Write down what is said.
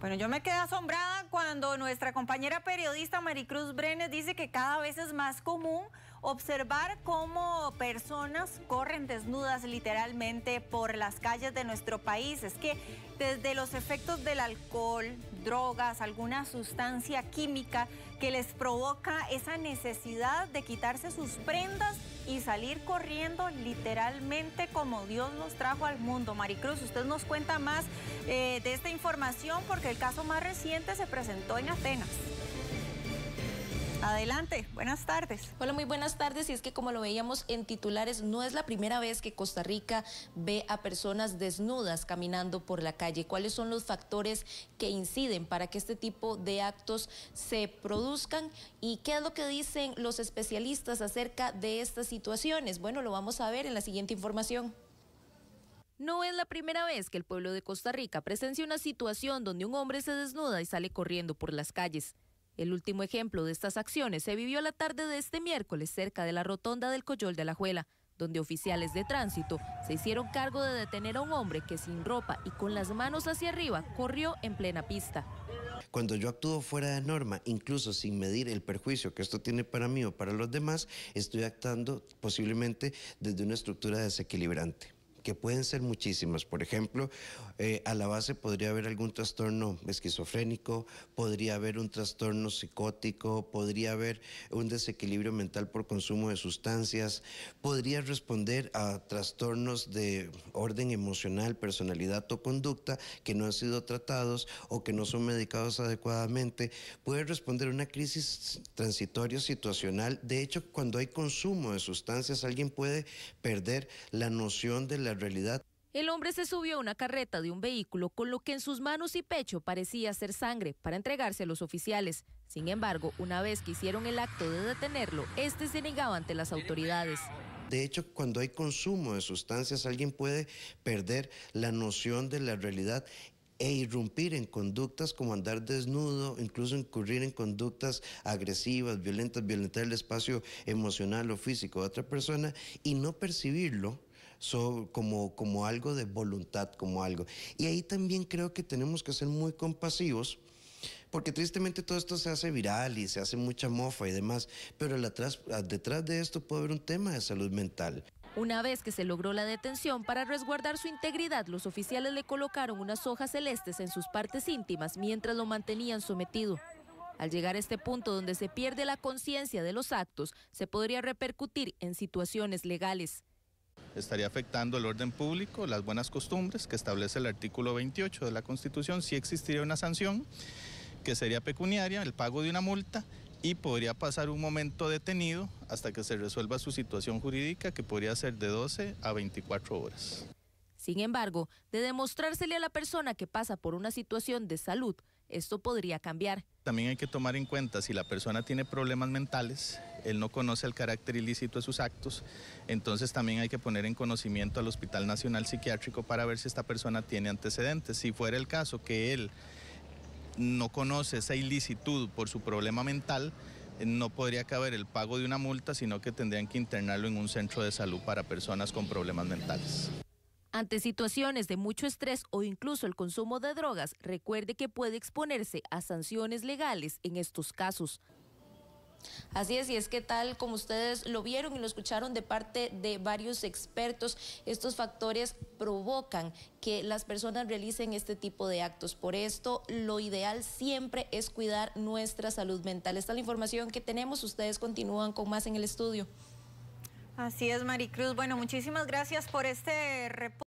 Bueno, yo me quedé asombrada cuando nuestra compañera periodista Maricruz Brenes dice que cada vez es más común observar cómo personas corren desnudas literalmente por las calles de nuestro país. Es que desde los efectos del alcohol, drogas, alguna sustancia química que les provoca esa necesidad de quitarse sus prendas y salir corriendo literalmente como Dios nos trajo al mundo. Maricruz, usted nos cuenta más eh, de esta información porque el caso más reciente se presentó en Atenas. Adelante, buenas tardes. Hola, muy buenas tardes. Y es que como lo veíamos en titulares, no es la primera vez que Costa Rica ve a personas desnudas caminando por la calle. ¿Cuáles son los factores que inciden para que este tipo de actos se produzcan? ¿Y qué es lo que dicen los especialistas acerca de estas situaciones? Bueno, lo vamos a ver en la siguiente información. No es la primera vez que el pueblo de Costa Rica presencia una situación donde un hombre se desnuda y sale corriendo por las calles. El último ejemplo de estas acciones se vivió la tarde de este miércoles cerca de la rotonda del Coyol de la Juela, donde oficiales de tránsito se hicieron cargo de detener a un hombre que sin ropa y con las manos hacia arriba corrió en plena pista. Cuando yo actúo fuera de norma, incluso sin medir el perjuicio que esto tiene para mí o para los demás, estoy actuando posiblemente desde una estructura desequilibrante que pueden ser muchísimas. Por ejemplo, eh, a la base podría haber algún trastorno esquizofrénico, podría haber un trastorno psicótico, podría haber un desequilibrio mental por consumo de sustancias, podría responder a trastornos de orden emocional, personalidad o conducta que no han sido tratados o que no son medicados adecuadamente, puede responder a una crisis transitoria situacional. De hecho, cuando hay consumo de sustancias, alguien puede perder la noción de la realidad. El hombre se subió a una carreta de un vehículo con lo que en sus manos y pecho parecía ser sangre para entregarse a los oficiales. Sin embargo, una vez que hicieron el acto de detenerlo, este se negaba ante las autoridades. De hecho, cuando hay consumo de sustancias, alguien puede perder la noción de la realidad e irrumpir en conductas como andar desnudo, incluso incurrir en conductas agresivas, violentas, violentar el espacio emocional o físico de otra persona y no percibirlo como, como algo de voluntad, como algo. Y ahí también creo que tenemos que ser muy compasivos. Porque tristemente todo esto se hace viral y se hace mucha mofa y demás, pero detrás de esto puede haber un tema de salud mental. Una vez que se logró la detención, para resguardar su integridad, los oficiales le colocaron unas hojas celestes en sus partes íntimas mientras lo mantenían sometido. Al llegar a este punto donde se pierde la conciencia de los actos, se podría repercutir en situaciones legales estaría afectando el orden público, las buenas costumbres que establece el artículo 28 de la Constitución, Si existiría una sanción que sería pecuniaria, el pago de una multa y podría pasar un momento detenido hasta que se resuelva su situación jurídica que podría ser de 12 a 24 horas. Sin embargo, de demostrársele a la persona que pasa por una situación de salud esto podría cambiar. También hay que tomar en cuenta si la persona tiene problemas mentales, él no conoce el carácter ilícito de sus actos, entonces también hay que poner en conocimiento al Hospital Nacional Psiquiátrico para ver si esta persona tiene antecedentes. Si fuera el caso que él no conoce esa ilicitud por su problema mental, no podría caber el pago de una multa, sino que tendrían que internarlo en un centro de salud para personas con problemas mentales. Ante situaciones de mucho estrés o incluso el consumo de drogas, recuerde que puede exponerse a sanciones legales en estos casos. Así es, y es que tal como ustedes lo vieron y lo escucharon de parte de varios expertos, estos factores provocan que las personas realicen este tipo de actos. Por esto, lo ideal siempre es cuidar nuestra salud mental. Esta es la información que tenemos. Ustedes continúan con más en el estudio. Así es, Maricruz. Bueno, muchísimas gracias por este reporte.